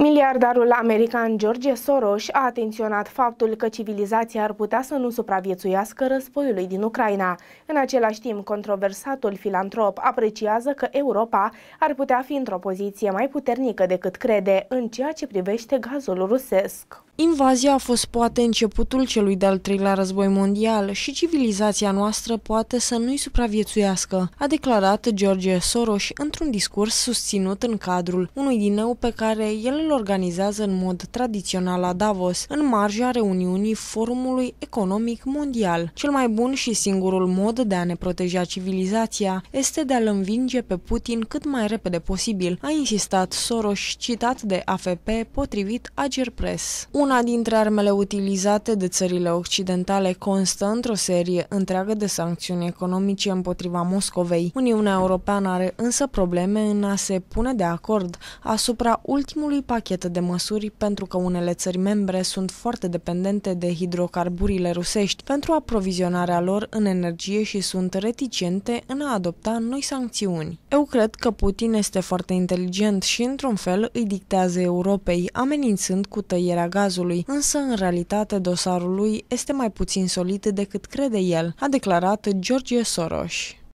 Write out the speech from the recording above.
Miliardarul american George Soros a atenționat faptul că civilizația ar putea să nu supraviețuiască războiului din Ucraina. În același timp, controversatul filantrop apreciază că Europa ar putea fi într-o poziție mai puternică decât crede în ceea ce privește gazul rusesc. Invazia a fost poate începutul celui de-al treilea război mondial și civilizația noastră poate să nu-i supraviețuiască, a declarat George Soros într-un discurs susținut în cadrul unui dineu pe care el îl organizează în mod tradițional la Davos, în marja reuniunii Forumului Economic Mondial. Cel mai bun și singurul mod de a ne proteja civilizația este de a-l învinge pe Putin cât mai repede posibil, a insistat Soros, citat de AFP, potrivit Ager Press. Una dintre armele utilizate de țările occidentale constă într-o serie întreagă de sancțiuni economice împotriva Moscovei. Uniunea Europeană are însă probleme în a se pune de acord asupra ultimului pachet de măsuri pentru că unele țări membre sunt foarte dependente de hidrocarburile rusești pentru aprovizionarea lor în energie și sunt reticente în a adopta noi sancțiuni. Eu cred că Putin este foarte inteligent și într-un fel îi dictează Europei, amenințând cu tăierea gazului, însă în realitate dosarul lui este mai puțin solid decât crede el, a declarat George Soros.